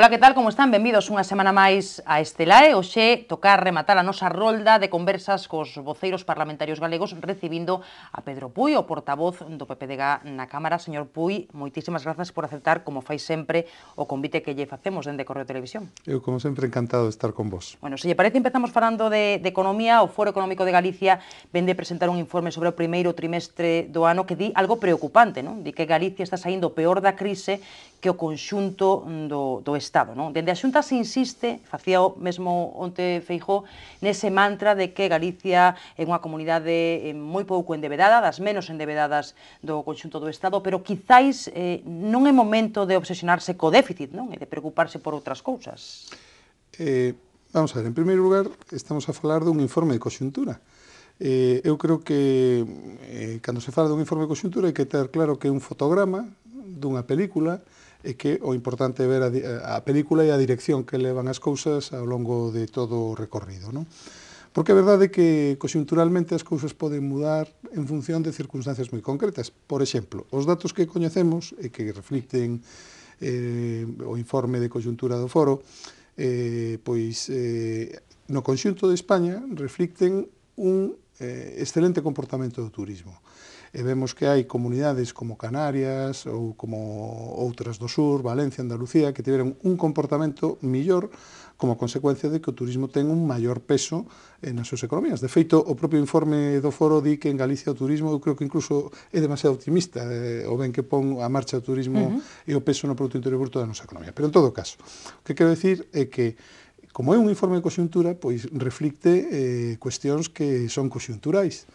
Ola, que tal, como están? Benvidos unha semana máis a Estelae. Oxe, tocar rematar a nosa rolda de conversas cos voceiros parlamentarios galegos recibindo a Pedro Puy, o portavoz do PPDG na Cámara. Señor Puy, moitísimas grazas por aceptar, como fai sempre, o convite que lle facemos dende Correo Televisión. Eu, como sempre, encantado de estar con vos. Bueno, se lle parece, empezamos falando de, de economía. O Foro Económico de Galicia vende presentar un informe sobre o primeiro trimestre do ano que di algo preocupante, non? Di que Galicia está saindo peor da crise que o conxunto do, do Estado Estado. Non? Dende a Xunta se insiste, facía o mesmo onte Feijó, nese mantra de que Galicia é unha comunidade eh, moi pouco endevedada, das menos endevedadas do conxunto do Estado, pero quizáis eh, non é momento de obsesionarse co déficit, non? E de preocuparse por outras cousas. Eh, vamos a ver, en primeiro lugar, estamos a falar dun informe de coxuntura. Eh, eu creo que eh, cando se fala dun informe de coxuntura hai que ter claro que é un fotograma dunha película e que o importante é ver a, eh, a película e a dirección que levan as cousas ao longo de todo o recorrido. Non? Porque é verdade que coxunturalmente as cousas poden mudar en función de circunstancias moi concretas. Por exemplo, os datos que coñecemos e que reflicten eh, o informe de coyuntura do foro, eh, pois eh, no conxunto de España reflicten un eh, excelente comportamento do turismo e vemos que hai comunidades como Canarias ou como outras do sur, Valencia, Andalucía, que tiveron un comportamento millor como consecuencia de que o turismo ten un maior peso eh, nas súas economías. De feito, o propio informe do foro di que en Galicia o turismo, eu creo que incluso é demasiado optimista, eh, o ben que pon a marcha o turismo uh -huh. e o peso no Producto Interior Bruto da nosa economía. Pero en todo caso, o que quero decir é que como é un informe de coyuntura, pois reflicte eh, cuestións que son coyunturais.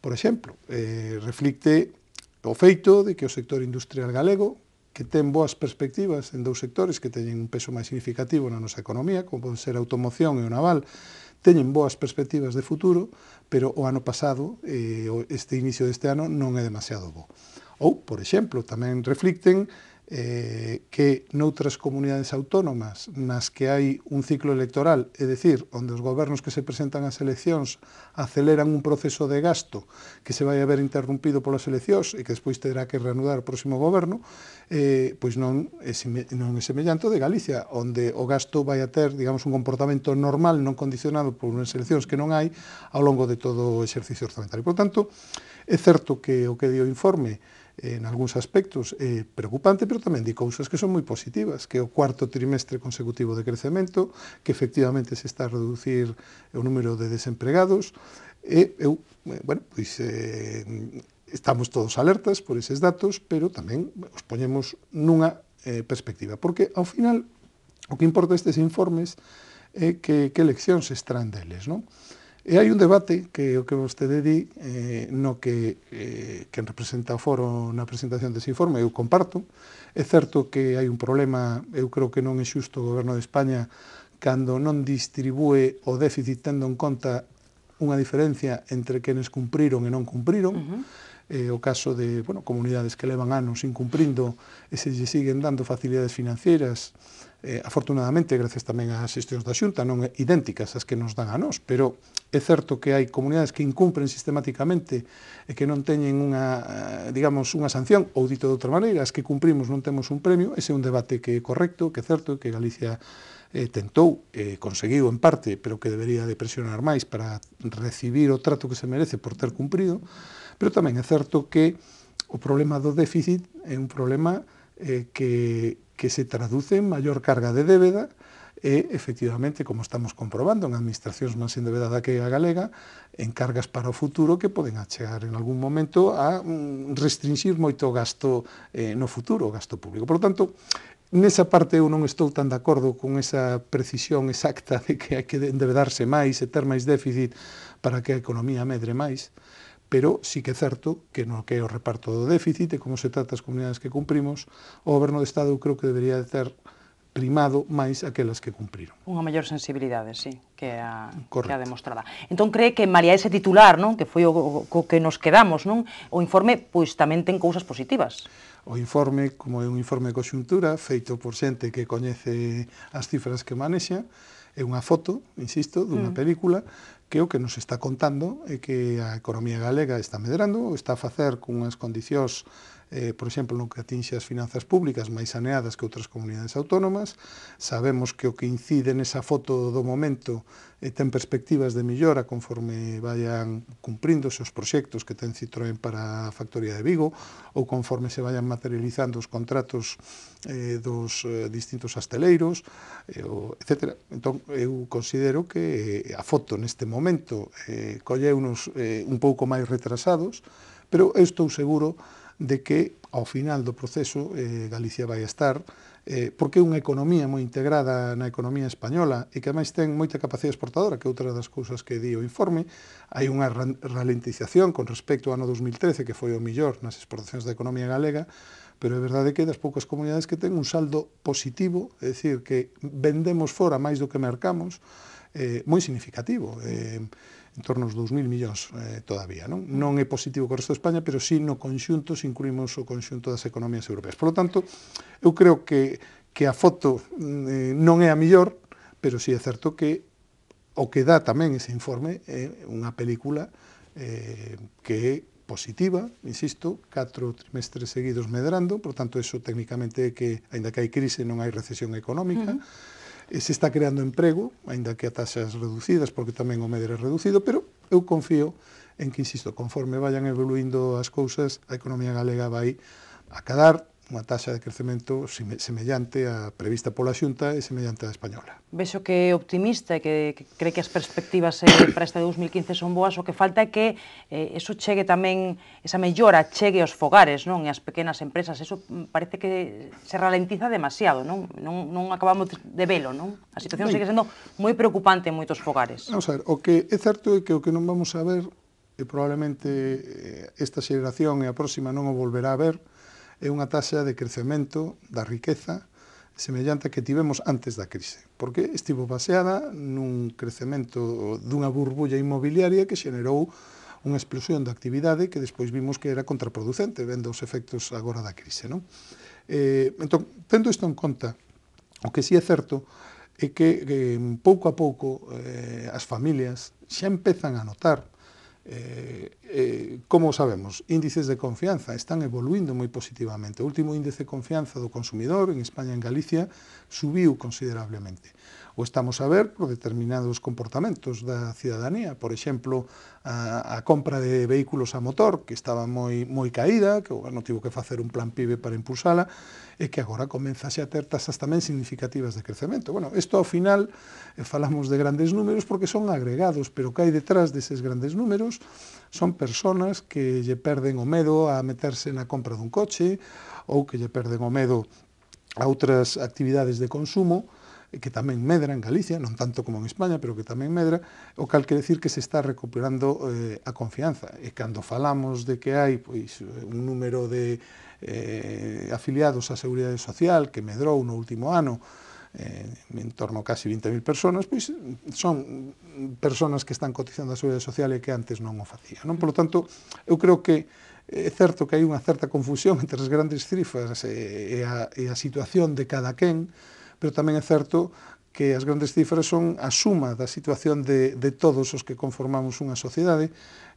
Por exemplo, eh, reflicte o feito de que o sector industrial galego, que ten boas perspectivas en dous sectores que teñen un peso máis significativo na nosa economía, como poden ser a automoción e o naval, teñen boas perspectivas de futuro, pero o ano pasado, eh, este inicio deste ano, non é demasiado bo. Ou, por exemplo, tamén reflicten eh, que noutras comunidades autónomas nas que hai un ciclo electoral, é dicir, onde os gobernos que se presentan ás eleccións aceleran un proceso de gasto que se vai a ver interrumpido polas eleccións e que despois terá que reanudar o próximo goberno, eh, pois non é, non é semellante de Galicia, onde o gasto vai a ter, digamos, un comportamento normal, non condicionado por unhas eleccións que non hai ao longo de todo o exercicio orzamentario. Por tanto, é certo que o que dio o informe en algúns aspectos eh, preocupante, pero tamén di cousas que son moi positivas, que é o cuarto trimestre consecutivo de crecemento, que efectivamente se está a reducir o número de desempregados, e eu, eh, bueno, pois, eh, estamos todos alertas por eses datos, pero tamén os poñemos nunha eh, perspectiva, porque ao final o que importa estes informes é que, que leccións extraen deles, non? E hai un debate que o que vostede di eh, no que eh, quen representa o foro na presentación dese informe, eu comparto. É certo que hai un problema, eu creo que non é xusto o goberno de España cando non distribúe o déficit tendo en conta unha diferencia entre quenes cumpriron e non cumpriron. Uh -huh eh, o caso de bueno, comunidades que levan anos incumprindo e se lle siguen dando facilidades financieras eh, afortunadamente, gracias tamén ás xestións da Xunta, non idénticas as que nos dan a nós, pero é certo que hai comunidades que incumpren sistemáticamente e que non teñen unha, eh, digamos, unha sanción, ou dito de outra maneira, as que cumprimos non temos un premio, ese é un debate que é correcto, que é certo, que Galicia eh, tentou, eh, conseguiu en parte, pero que debería de presionar máis para recibir o trato que se merece por ter cumprido, pero tamén é certo que o problema do déficit é un problema eh, que, que, se traduce en mayor carga de débeda e, efectivamente, como estamos comprobando en administracións máis endebedada que a galega, en cargas para o futuro que poden achegar en algún momento a mm, restringir moito o gasto eh, no futuro, o gasto público. Por lo tanto, Nesa parte eu non estou tan de acordo con esa precisión exacta de que hai que endevedarse máis e ter máis déficit para que a economía medre máis pero sí que é certo que no que é o reparto do déficit e como se trata as comunidades que cumprimos, o goberno de Estado creo que debería de ter primado máis aquelas que cumpriron. Unha maior sensibilidade, sí, que a, Correcto. que a demostrada. Entón cree que María ese titular, non, que foi o, o, o que nos quedamos, non? O informe pois tamén ten cousas positivas. O informe, como é un informe de coxuntura, feito por xente que coñece as cifras que manexa, é unha foto, insisto, dunha mm. película, que o que nos está contando é que a economía galega está medrando, está a facer cunhas condicións eh, por exemplo, no que atinxe as finanzas públicas máis saneadas que outras comunidades autónomas. Sabemos que o que incide nesa foto do momento eh, ten perspectivas de millora conforme vayan cumprindo os proxectos que ten Citroën para a factoría de Vigo ou conforme se vayan materializando os contratos eh, dos eh, distintos asteleiros, eh, etc. Entón, eu considero que eh, a foto neste momento eh, unos eh, un pouco máis retrasados, pero eu estou seguro que de que ao final do proceso eh, Galicia vai estar eh, porque é unha economía moi integrada na economía española e que máis ten moita capacidade exportadora, que outra das cousas que di o informe, hai unha ralentización con respecto ao ano 2013, que foi o millor nas exportacións da economía galega, pero é verdade que das poucas comunidades que ten un saldo positivo, é dicir, que vendemos fora máis do que mercamos, eh, moi significativo. Eh, en torno aos 2.000 millóns eh, todavía. Non? non é positivo co resto de España, pero sí no conxunto, se incluímos o conxunto das economías europeas. Por lo tanto, eu creo que, que a foto mm, eh, non é a millor, pero sí é certo que o que dá tamén ese informe é unha película eh, que é positiva, insisto, catro trimestres seguidos medrando, por tanto, eso técnicamente é que, ainda que hai crise, non hai recesión económica, uh -huh E se está creando emprego, aínda que a taxas reducidas, porque tamén o MEDER é reducido, pero eu confío en que, insisto, conforme vayan evoluindo as cousas, a economía galega vai acadar unha taxa de crecemento semellante a prevista pola Xunta e semellante á española. Vexo que é optimista e que, cree que as perspectivas eh, para este 2015 son boas, o que falta é que eh, eso chegue tamén, esa mellora chegue aos fogares, non, e as pequenas empresas, eso parece que se ralentiza demasiado, non, non, non acabamos de velo, non? A situación ben, sigue sendo moi preocupante en moitos fogares. Vamos a ver, o que é certo é que o que non vamos a ver e probablemente eh, esta xeración e a próxima non o volverá a ver, é unha taxa de crecemento da riqueza semellante a que tivemos antes da crise, porque estivo baseada nun crecemento dunha burbulla inmobiliaria que xenerou unha explosión de actividade que despois vimos que era contraproducente, vendo os efectos agora da crise. Non? Eh, entón, tendo isto en conta, o que si sí é certo é que que eh, pouco a pouco eh, as familias xa empezan a notar Eh, eh, como sabemos, índices de confianza están evoluindo moi positivamente. O último índice de confianza do consumidor en España e en Galicia subiu considerablemente o estamos a ver por determinados comportamentos da cidadanía, por exemplo, a, a compra de vehículos a motor, que estaba moi moi caída, que o goberno tivo que facer un plan PIB para impulsala, e que agora comenzase a ter tasas tamén significativas de crecemento. Bueno, isto ao final eh, falamos de grandes números porque son agregados, pero que hai detrás deses grandes números son personas que lle perden o medo a meterse na compra dun coche ou que lle perden o medo a outras actividades de consumo, que tamén medra en Galicia, non tanto como en España, pero que tamén medra, o cal quer decir que se está recuperando eh, a confianza. E cando falamos de que hai pois, un número de eh, afiliados á Seguridade Social que medrou no último ano, eh, en torno a casi 20.000 personas, pois son personas que están cotizando a Seguridade Social e que antes non o facían. Non? Por lo tanto, eu creo que é certo que hai unha certa confusión entre as grandes cifras e a, e a situación de cada quen, pero tamén é certo que as grandes cifras son a suma da situación de, de todos os que conformamos unha sociedade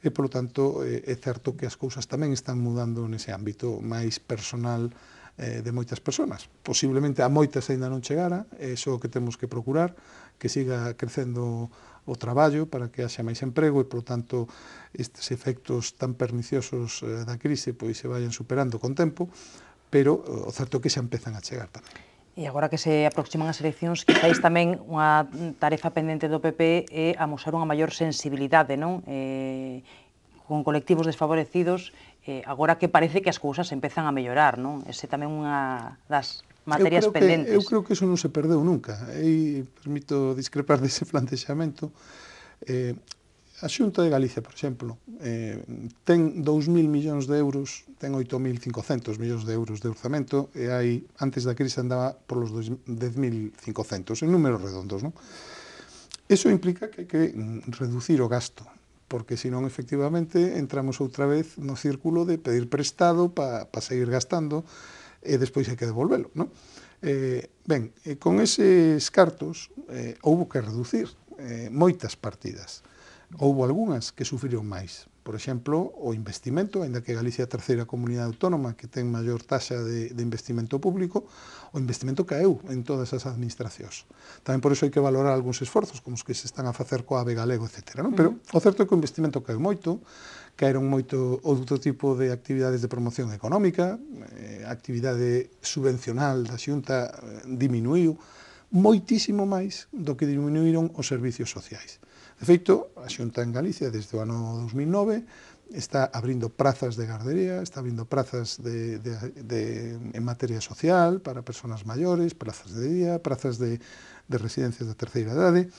e, polo tanto, eh, é, certo que as cousas tamén están mudando nese ámbito máis personal eh, de moitas persoas. Posiblemente a moitas aínda non chegara, é iso que temos que procurar, que siga crecendo o traballo para que haxa máis emprego e, polo tanto, estes efectos tan perniciosos eh, da crise pois se vayan superando con tempo, pero eh, o certo é que xa empezan a chegar tamén. E agora que se aproximan as eleccións, quizáis tamén unha tarefa pendente do PP é amosar unha maior sensibilidade, non? Eh, con colectivos desfavorecidos, eh, agora que parece que as cousas empezan a mellorar, non? Ese tamén unha das materias eu creo pendentes. Que, eu creo que eso non se perdeu nunca. E permito discrepar dese plantexamento. Eh, A Xunta de Galicia, por exemplo, eh, ten 2.000 millóns de euros, ten 8.500 millóns de euros de orzamento, e hai, antes da crise andaba por los 10.500, en números redondos. Non? Eso implica que hai que mm, reducir o gasto, porque senón efectivamente entramos outra vez no círculo de pedir prestado para pa seguir gastando e despois hai que devolvelo. Non? Eh, ben, con eses cartos eh, houve que reducir eh, moitas partidas Houbo algunhas que sufriron máis. Por exemplo, o investimento, ainda que Galicia é a terceira comunidade autónoma que ten maior taxa de, de investimento público, o investimento caeu en todas as administracións. Tamén por iso hai que valorar algúns esforzos, como os que se están a facer coa AVE Galego, etc. Non? Pero o certo é que o investimento caeu moito, caeron moito outro tipo de actividades de promoción económica, eh, actividade subvencional da xunta eh, diminuiu moitísimo máis do que diminuíron os servicios sociais. De feito, a Xunta en Galicia desde o ano 2009 está abrindo prazas de gardería, está abrindo prazas de, de, de, en materia social para persoas maiores, prazas de día, prazas de, de residencias de terceira idade,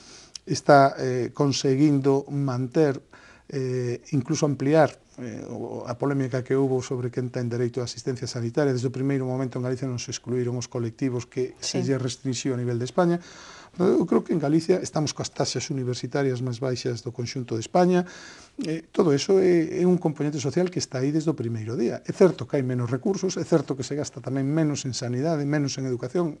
está eh, conseguindo manter, eh, incluso ampliar eh, a polémica que houve sobre quen ten dereito á asistencia sanitaria. Desde o primeiro momento en Galicia non se excluíron os colectivos que sí. se lle restringiu a nivel de España. Eu creo que en Galicia estamos coas taxas universitarias máis baixas do conxunto de España. Eh, todo eso é, é un componente social que está aí desde o primeiro día. É certo que hai menos recursos, é certo que se gasta tamén menos en sanidade, menos en educación,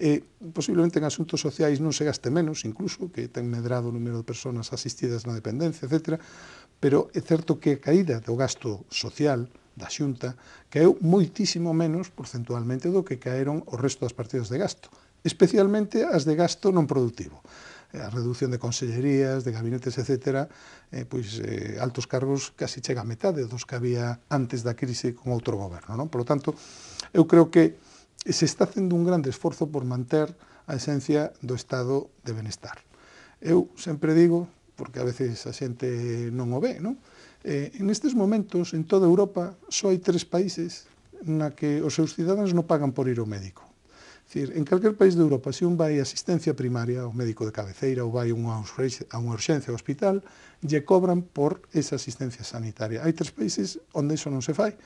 eh, posiblemente en asuntos sociais non se gaste menos, incluso, que ten medrado o número de persoas asistidas na dependencia, etcétera, pero é certo que a caída do gasto social da xunta caeu moitísimo menos porcentualmente do que caeron o resto das partidas de gasto, especialmente as de gasto non productivo eh, a reducción de consellerías, de gabinetes, etc., eh, pois, eh, altos cargos casi chega a metade dos que había antes da crise con outro goberno. Non? Por lo tanto, eu creo que se está facendo un grande esforzo por manter a esencia do estado de benestar. Eu sempre digo, porque a veces a xente non o ve, non? Eh, en estes momentos, en toda Europa, só hai tres países na que os seus cidadáns non pagan por ir ao médico. Dicir, en calquer país de Europa, se un vai a asistencia primaria, ao médico de cabeceira, ou vai a unha urxencia ao hospital, lle cobran por esa asistencia sanitaria. Hai tres países onde iso non se fai,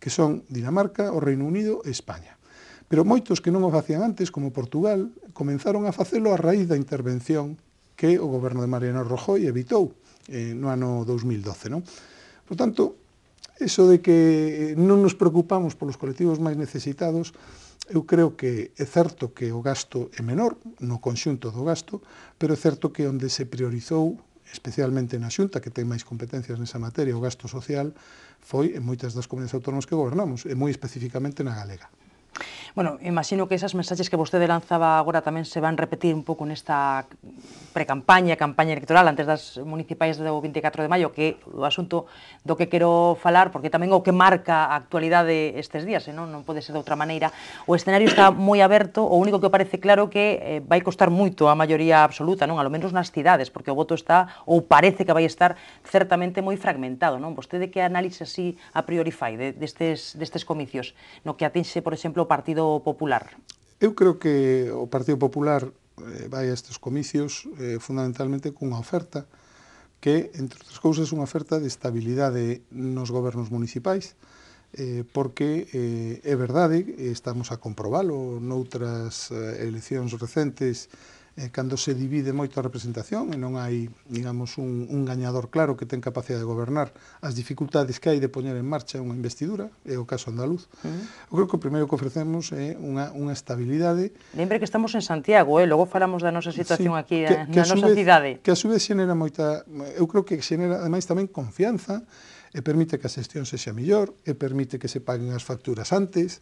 que son Dinamarca, o Reino Unido e España. Pero moitos que non o facían antes, como Portugal, comenzaron a facelo a raíz da intervención que o goberno de Mariano Rajoy evitou eh, no ano 2012. Non? Por tanto, eso de que eh, non nos preocupamos polos colectivos máis necesitados, eu creo que é certo que o gasto é menor, no conxunto do gasto, pero é certo que onde se priorizou especialmente na Xunta, que ten máis competencias nesa materia, o gasto social, foi en moitas das comunidades autónomas que gobernamos, e moi especificamente na Galega. Bueno, imagino que esas mensaxes que vostede lanzaba agora tamén se van repetir un pouco nesta precampaña, campaña electoral antes das municipais do 24 de maio, que o asunto do que quero falar, porque tamén o que marca a actualidade estes días, eh, non, non pode ser de outra maneira. O escenario está moi aberto, o único que parece claro que eh, vai costar moito a maioría absoluta, non, a lo menos nas cidades, porque o voto está ou parece que vai estar certamente moi fragmentado, non? Vostede que análise así a priori fai de, destes, destes comicios, no que atinxe, por exemplo, o partido Partido Popular? Eu creo que o Partido Popular eh, vai a estes comicios eh, fundamentalmente cunha oferta que, entre outras cousas, unha oferta de estabilidade nos gobernos municipais, eh, porque eh, é verdade, estamos a comprobalo noutras eh, eleccións recentes eh, cando se divide moito a representación e non hai, digamos, un, un gañador claro que ten capacidade de gobernar as dificultades que hai de poñer en marcha unha investidura, é o caso andaluz, uh -huh. eu creo que o primeiro que ofrecemos é unha, unha estabilidade. Lembre que estamos en Santiago, eh? logo falamos da nosa situación sí, aquí, que, eh, que na nosa vez, cidade. Que a súa vez xenera moita, eu creo que xenera ademais tamén confianza, e permite que a xestión sexa millor, e permite que se paguen as facturas antes,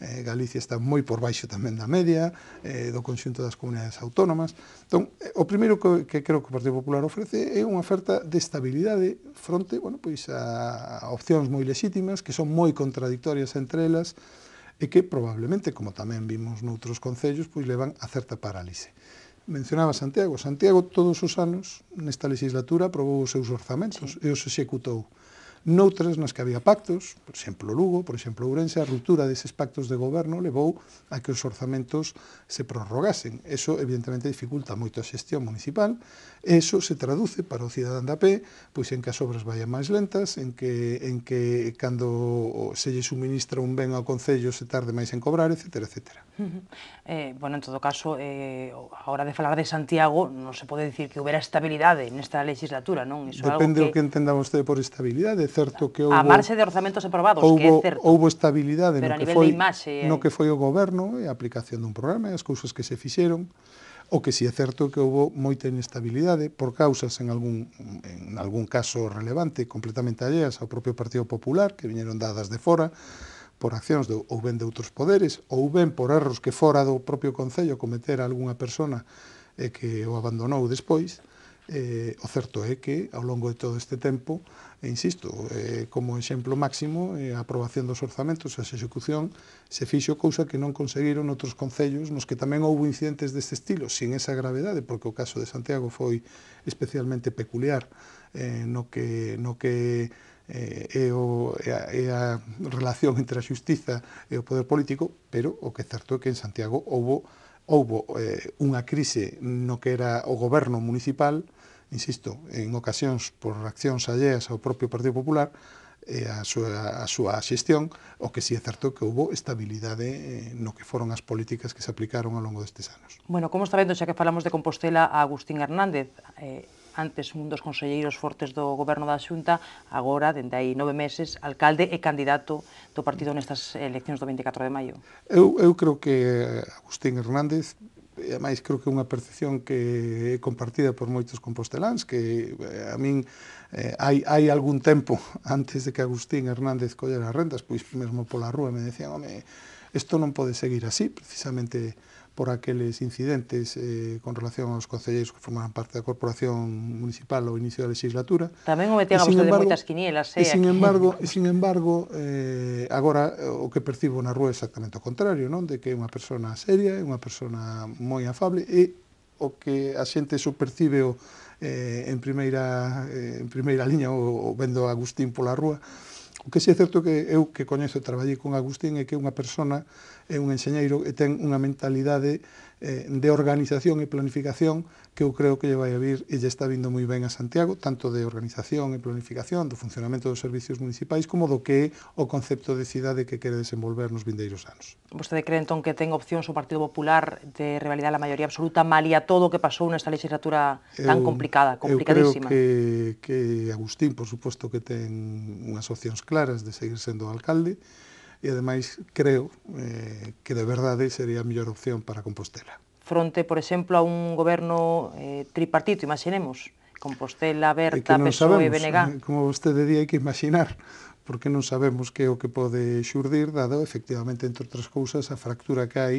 eh, Galicia está moi por baixo tamén da media, eh, do conxunto das comunidades autónomas. Entón, eh, o primeiro que, que creo que o Partido Popular ofrece é unha oferta de estabilidade fronte bueno, pois a, a opcións moi lexítimas, que son moi contradictorias entre elas, e que probablemente, como tamén vimos noutros concellos, pois levan a certa parálise mencionaba Santiago. Santiago todos os anos nesta legislatura aprobou os seus orzamentos sí. e os executou. Noutras nas que había pactos, por exemplo Lugo, por exemplo Ourense, a ruptura deses pactos de goberno levou a que os orzamentos se prorrogasen. Eso, evidentemente, dificulta moito a xestión municipal, e eso se traduce para o cidadán da P, pois en que as obras vayan máis lentas, en que, en que cando se lle suministra un ben ao Concello se tarde máis en cobrar, etc. etc. eh, bueno, en todo caso, eh, a hora de falar de Santiago, non se pode dicir que houbera estabilidade nesta legislatura, non? Iso Depende algo que... o que entenda vostede por estabilidade, certo que houbo... A marxe de orzamentos aprobados, que é certo. Houbo estabilidade no que, foi, imaxe, eh. no que foi o goberno e a aplicación dun programa e as cousas que se fixeron. O que si é certo que houbo moita inestabilidade por causas en algún, en algún caso relevante completamente alleas ao propio Partido Popular que viñeron dadas de fora por accións de, ou ben de outros poderes ou ben por erros que fora do propio Concello cometera algunha persona e que o abandonou despois Eh, o certo é que ao longo de todo este tempo, e insisto, eh, como exemplo máximo, eh, a aprobación dos orzamentos e a execución se fixo cousa que non conseguiron outros concellos nos que tamén houve incidentes deste estilo, sin esa gravedade, porque o caso de Santiago foi especialmente peculiar eh, no que, no que eh, é, o, é, a, é a relación entre a xustiza e o poder político, pero o que é certo é que en Santiago houbo houbo eh, unha crise no que era o goberno municipal, insisto, en ocasións por accións alleas ao propio Partido Popular, e a súa, a súa xestión, o que si sí é certo que houbo estabilidade eh, no que foron as políticas que se aplicaron ao longo destes anos. Bueno, como está vendo, xa que falamos de Compostela, a Agustín Hernández, eh, antes un dos conselleiros fortes do goberno da Xunta, agora, dende aí nove meses, alcalde e candidato do partido nestas eleccións do 24 de maio. Eu, eu creo que Agustín Hernández e ademais creo que é unha percepción que é compartida por moitos composteláns que eh, a min eh, hai, hai algún tempo antes de que Agustín Hernández collera as rendas pois mesmo pola rúa me decían home, isto non pode seguir así precisamente por aqueles incidentes eh, con relación aos concelleiros que formaban parte da corporación municipal ao inicio da legislatura. Tamén o metían a vostede moitas quinielas, eh? E sin embargo, e sin embargo eh, agora eh, o que percibo na rúa é exactamente o contrario, non? De que é unha persona seria, é unha persona moi afable e o que a xente so percibe o, eh, en primeira eh, en primeira liña o, o vendo a Agustín pola rúa. O que si é certo que eu que coñezo e traballei con Agustín é que é unha persona é un enxeñeiro e ten unha mentalidade eh, de organización e planificación que eu creo que lle vai a vir e lle está vindo moi ben a Santiago, tanto de organización e planificación, do funcionamento dos servicios municipais, como do que é o concepto de cidade que quere desenvolver nos vindeiros anos. Vostede cree entón que ten opcións o Partido Popular de revalidar a maioría absoluta, malia todo o que pasou nesta legislatura tan eu, complicada, complicadísima? Eu creo que, que Agustín, por suposto, que ten unhas opcións claras de seguir sendo alcalde, e ademais creo eh, que de verdade sería a mellor opción para Compostela. Fronte, por exemplo, a un goberno eh, tripartito, imaginemos, Compostela, Berta, PSOE, BNG. Eh, como vostede di, hai que imaginar, porque non sabemos que é o que pode xurdir, dado, efectivamente, entre outras cousas, a fractura que hai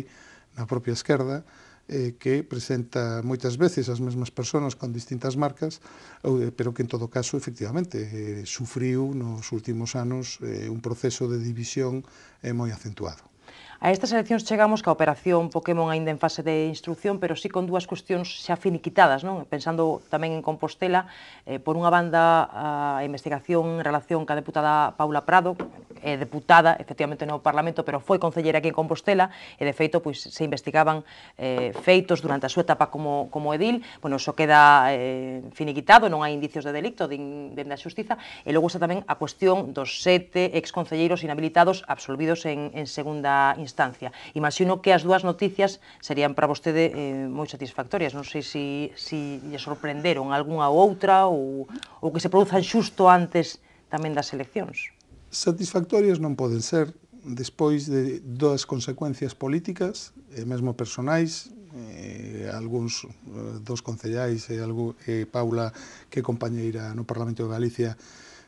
na propia esquerda, eh, que presenta moitas veces as mesmas persoas con distintas marcas, eh, pero que en todo caso, efectivamente, eh, sufriu nos últimos anos eh, un proceso de división eh, moi acentuado. A estas eleccións chegamos que a operación Pokémon aínda en fase de instrucción, pero sí con dúas cuestións xa finiquitadas, non? Pensando tamén en Compostela, eh, por unha banda a investigación en relación ca deputada Paula Prado, é eh, deputada efectivamente no Parlamento, pero foi concellera aquí en Compostela e de feito pois se investigaban eh, feitos durante a súa etapa como como edil, bueno, iso queda eh, finiquitado, non hai indicios de delito de, de a xustiza e logo está tamén a cuestión dos sete exconcelleiros inhabilitados absolvidos en, en segunda instrucción instancia. Imagino que as dúas noticias serían para vostede eh, moi satisfactorias. Non sei se si, si lle sorprenderon algunha ou outra ou, ou que se produzan xusto antes tamén das eleccións. Satisfactorias non poden ser despois de das consecuencias políticas e mesmo personais eh, algúns eh, dos concellais e, algú, e Paula que é compañeira no Parlamento de Galicia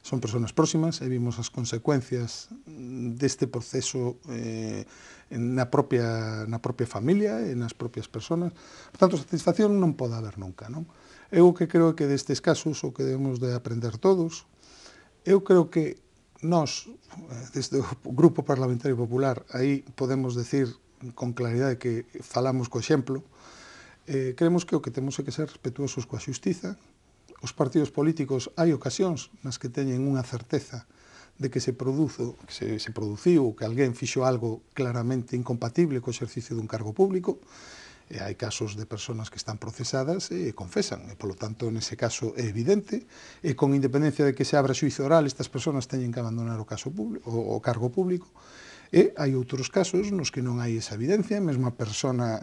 son personas próximas e vimos as consecuencias deste proceso eh, na propia, na propia familia e nas propias personas. Por tanto, satisfacción non pode haber nunca. Non? Eu que creo que destes casos o que debemos de aprender todos, eu creo que nós, eh, desde o Grupo Parlamentario Popular, aí podemos decir con claridade que falamos co exemplo, eh, creemos que o que temos é que ser respetuosos coa xustiza, os partidos políticos hai ocasións nas que teñen unha certeza de que se produzo, que se, se produciu que alguén fixo algo claramente incompatible co exercicio dun cargo público, e hai casos de persoas que están procesadas e confesan, e polo tanto nese caso é evidente, e con independencia de que se abra xuizo oral, estas persoas teñen que abandonar o caso público, o, o cargo público, E hai outros casos nos que non hai esa evidencia, mesmo a persona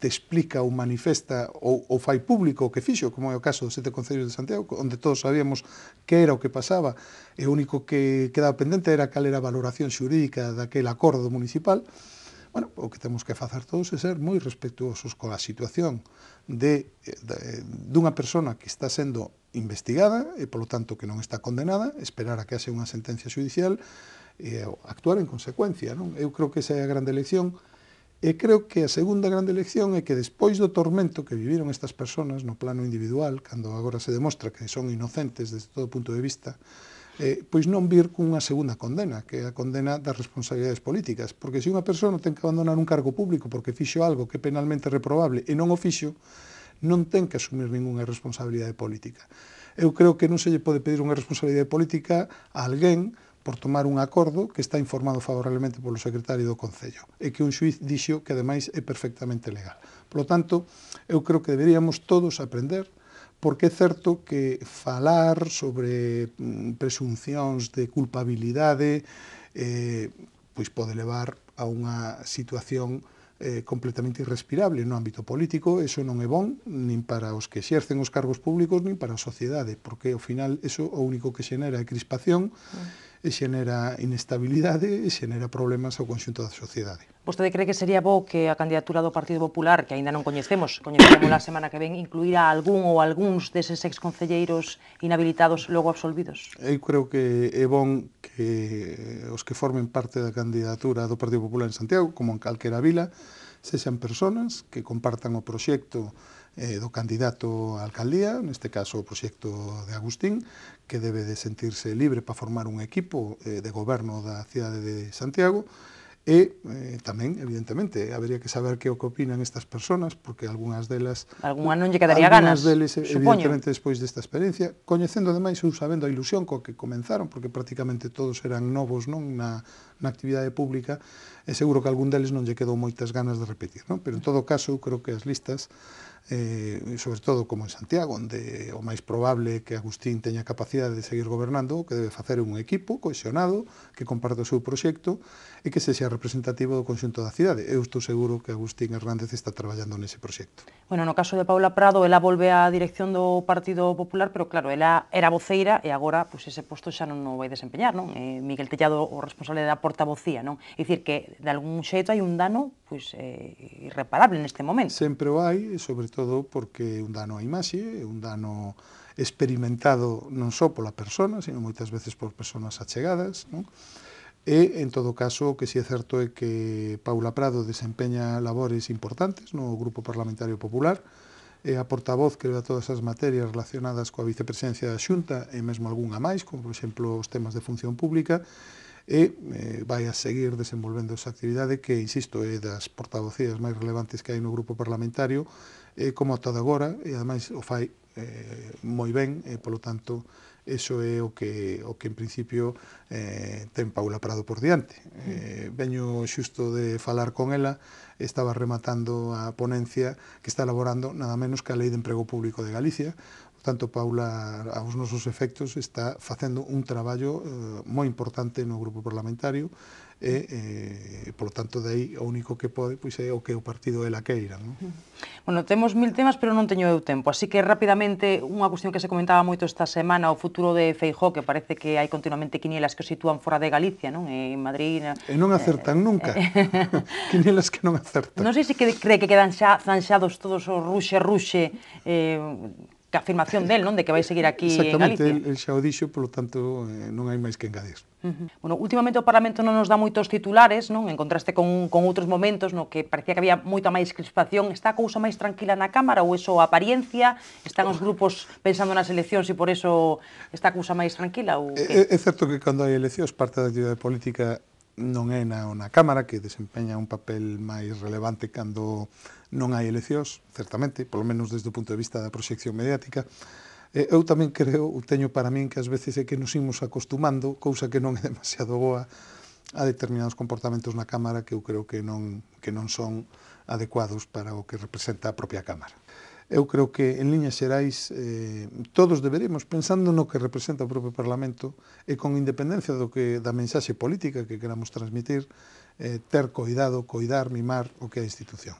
te explica ou manifesta ou, ou fai público o que fixo, como é o caso dos sete concellos de Santiago, onde todos sabíamos que era o que pasaba, e o único que quedaba pendente era cal era a valoración xurídica daquele acordo municipal, Bueno, o que temos que facer todos é ser moi respetuosos coa situación de, de, dunha persona que está sendo investigada e, polo tanto, que non está condenada, esperar a que haxe unha sentencia judicial e actuar en consecuencia. Non? Eu creo que esa é a grande lección e creo que a segunda grande lección é que despois do tormento que viviron estas persoas no plano individual, cando agora se demostra que son inocentes desde todo punto de vista, eh, pois non vir cunha segunda condena, que é a condena das responsabilidades políticas, porque se unha persoa ten que abandonar un cargo público porque fixo algo que é penalmente reprobable e non o fixo, non ten que asumir ningunha responsabilidade política. Eu creo que non se lle pode pedir unha responsabilidade política a alguén por tomar un acordo que está informado favorablemente polo secretario do Concello e que un xuiz dixo que ademais é perfectamente legal. Por lo tanto, eu creo que deberíamos todos aprender porque é certo que falar sobre mm, presuncións de culpabilidade eh, pois pode levar a unha situación eh, completamente irrespirable no ámbito político, eso non é bon nin para os que exercen os cargos públicos nin para a sociedade, porque ao final eso o único que xenera é crispación, mm e xenera inestabilidade e xenera problemas ao conxunto da sociedade. Vostede cree que sería bo que a candidatura do Partido Popular, que aínda non coñecemos, coñecemos la semana que ven, incluíra algún ou algúns deses exconcelleiros inhabilitados logo absolvidos? Eu creo que é bon que eh, os que formen parte da candidatura do Partido Popular en Santiago, como en calquera vila, sexan personas que compartan o proxecto eh, do candidato á alcaldía, neste caso o proxecto de Agustín, que debe de sentirse libre para formar un equipo eh, de goberno da cidade de Santiago, e eh, tamén, evidentemente, habería que saber que o que opinan estas persoas, porque algunhas delas... Algúna non lle quedaría ganas, deles, supoño. evidentemente, despois desta experiencia, coñecendo, ademais, ou sabendo a ilusión co que comenzaron, porque prácticamente todos eran novos non na, na actividade pública, e seguro que algún deles non lle quedou moitas ganas de repetir. Non? Pero, en todo caso, creo que as listas eh, sobre todo como en Santiago, onde o máis probable que Agustín teña capacidade de seguir gobernando, o que debe facer un equipo cohesionado, que comparta o seu proxecto e que se xa representativo do conxunto da cidade. Eu estou seguro que Agustín Hernández está traballando nese proxecto. Bueno, no caso de Paula Prado, ela volve á dirección do Partido Popular, pero claro, ela era voceira e agora pues, pois, ese posto xa non o vai desempeñar, non? Eh, Miguel Tellado, o responsable da portavocía, non? É dicir, que de algún xeito hai un dano pois, é eh, irreparable neste momento. Sempre o hai, sobre todo porque é un dano a imaxe, é un dano experimentado non só pola persona, sino moitas veces por personas achegadas, non? E, en todo caso, o que si é certo é que Paula Prado desempeña labores importantes no Grupo Parlamentario Popular, é a portavoz que leva todas as materias relacionadas coa vicepresidencia da Xunta e mesmo algunha máis, como, por exemplo, os temas de función pública, e eh, vai a seguir desenvolvendo esa actividade que, insisto, é das portavocías máis relevantes que hai no grupo parlamentario, eh, como ata agora, e ademais o fai eh, moi ben, e polo tanto, eso é o que, o que en principio eh, ten Paula Prado por diante. Eh, veño xusto de falar con ela, estaba rematando a ponencia que está elaborando nada menos que a Lei de Emprego Público de Galicia, Tanto Paula aos nosos efectos está facendo un traballo eh, moi importante no grupo parlamentario e, eh, polo tanto, de aí, o único que pode pois é o que o partido ela queira. Non? Bueno, temos mil temas, pero non teño eu tempo, así que rapidamente unha cuestión que se comentaba moito esta semana, o futuro de Feijó, que parece que hai continuamente quinielas que o sitúan fora de Galicia, non? En Madrid... E non acertan eh, eh. nunca. quinielas que non acertan. Non sei se cree que quedan xa zanxados todos o ruxe-ruxe eh, afirmación del, non? De que vai seguir aquí en Galicia. Exactamente, el, xa o dixo, polo tanto, eh, non hai máis que engadir. Uh -huh. Bueno, últimamente o Parlamento non nos dá moitos titulares, non? En contraste con, con outros momentos no que parecía que había moita máis crispación. Está a cousa máis tranquila na Cámara ou eso a apariencia? Están os grupos pensando nas eleccións e por eso está a cousa máis tranquila? Ou que? É, é certo que cando hai eleccións parte da actividade política non é na, na Cámara que desempeña un papel máis relevante cando non hai eleccións, certamente, polo menos desde o punto de vista da proxección mediática. Eh, eu tamén creo, teño para min que ás veces é que nos imos acostumando, cousa que non é demasiado boa, a determinados comportamentos na Cámara que eu creo que non, que non son adecuados para o que representa a propia Cámara eu creo que en liñas xerais eh, todos deberemos, pensando no que representa o propio Parlamento e con independencia do que da mensaxe política que queramos transmitir, eh, ter coidado, coidar, mimar o que é a institución.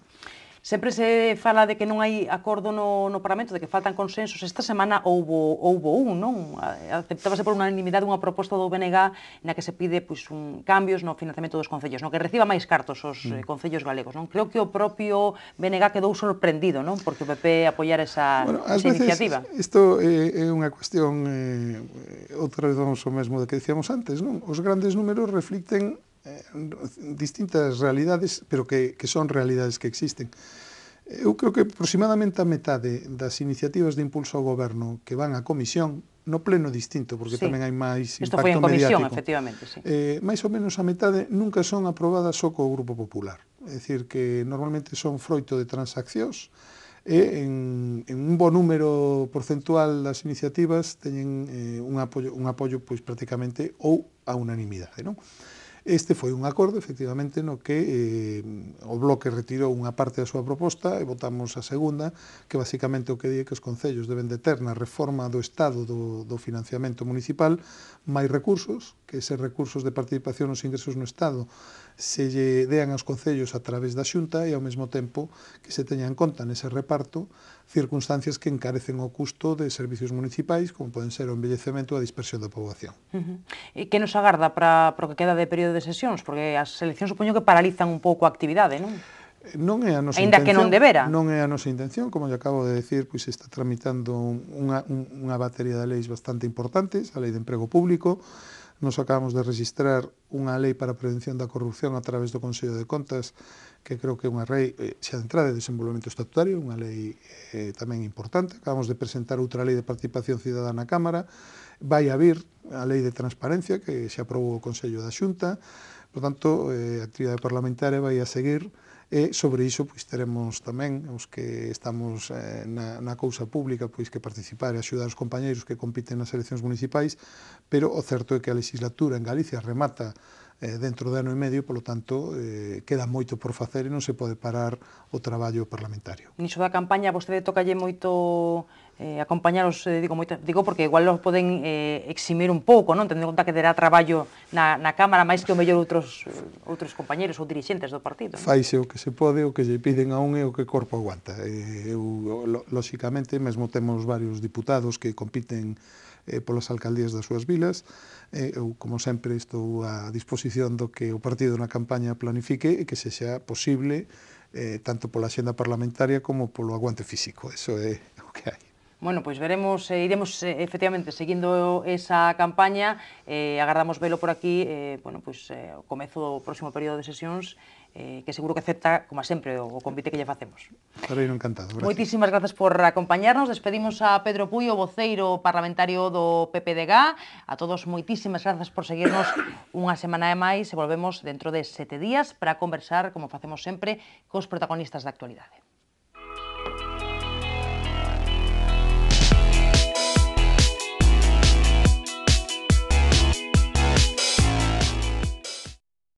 Sempre se fala de que non hai acordo no, no Parlamento, de que faltan consensos. Esta semana houbo, houbo un, non? Aceptábase por unanimidade unha proposta do BNG na que se pide pois, un, cambios no financiamento dos concellos, no que reciba máis cartos os mm. eh, concellos galegos. Non? Creo que o propio BNG quedou sorprendido, non? Porque o PP apoiar esa, bueno, esa veces, iniciativa. Isto é, eh, é unha cuestión, eh, outra vez vamos ao mesmo de que dicíamos antes, non? Os grandes números reflicten Eh, distintas realidades, pero que, que son realidades que existen. Eh, eu creo que aproximadamente a metade das iniciativas de impulso ao goberno que van á comisión no pleno distinto, porque sí. tamén hai máis impacto Isto foi en comisión, mediático. efectivamente, sí. Eh, máis ou menos a metade nunca son aprobadas só co Grupo Popular. É dicir, que normalmente son froito de transaccións, e en, en un bo número porcentual das iniciativas teñen eh, un apoio, un apoio pois, prácticamente ou a unanimidade. Non? Este foi un acordo, efectivamente, no que eh, o Bloque retirou unha parte da súa proposta e votamos a segunda, que basicamente o que di é que os concellos deben de ter na reforma do Estado do, do financiamento municipal máis recursos, que ese recursos de participación nos ingresos no Estado se lle dean aos concellos a través da xunta e ao mesmo tempo que se teñan en conta nese reparto circunstancias que encarecen o custo de servicios municipais, como poden ser o envellecemento e a dispersión da poboación. Uh -huh. E que nos agarda para, para o que queda de período de sesións? Porque as eleccións supoño que paralizan un pouco a actividade, non? Non é a nosa Ainda intención, que non debera. Non é a nosa intención, como lle acabo de decir, pois está tramitando unha, unha batería de leis bastante importantes, a lei de emprego público, Nos acabamos de registrar unha lei para a prevención da corrupción a través do Consello de Contas, que creo que é unha lei eh, xa de entrada de desenvolvemento estatutario, unha lei eh, tamén importante. Acabamos de presentar outra lei de participación cidadana na Cámara. Vai a vir a lei de transparencia que se aprobou o Consello da Xunta. Por tanto, eh, a actividade parlamentaria vai a seguir E sobre iso pois, teremos tamén os que estamos eh, na, na cousa pública pois que participar e axudar os compañeiros que compiten nas eleccións municipais, pero o certo é que a legislatura en Galicia remata eh, dentro de ano e medio, polo tanto, eh, queda moito por facer e non se pode parar o traballo parlamentario. Niso da campaña, vostede tocalle moito eh, acompañaros, eh, digo, moita, digo porque igual os poden eh, eximir un pouco, non? Tendo en conta que terá traballo na, na Cámara máis que o mellor outros, outros compañeros ou dirixentes do partido. Non? Faise o que se pode, o que lle piden a un e o que corpo aguanta. Eh, eu, lóxicamente, mesmo temos varios diputados que compiten eh, polas alcaldías das súas vilas. Eh, eu, como sempre, estou a disposición do que o partido na campaña planifique e que se xa posible eh, tanto pola xenda parlamentaria como polo aguante físico. Eso é o que hai. Bueno, pois veremos, eh, iremos eh, efectivamente seguindo esa campaña, eh, agardamos velo por aquí, eh, bueno, pois eh, o comezo do próximo período de sesións, eh, que seguro que acepta, como sempre, o, o convite que lle facemos. Carreiro, encantado. Gracias. Moitísimas grazas por acompañarnos. Despedimos a Pedro Puy, o voceiro parlamentario do PPDG. A todos, moitísimas grazas por seguirnos unha semana e máis e volvemos dentro de sete días para conversar, como facemos sempre, cos protagonistas da actualidade.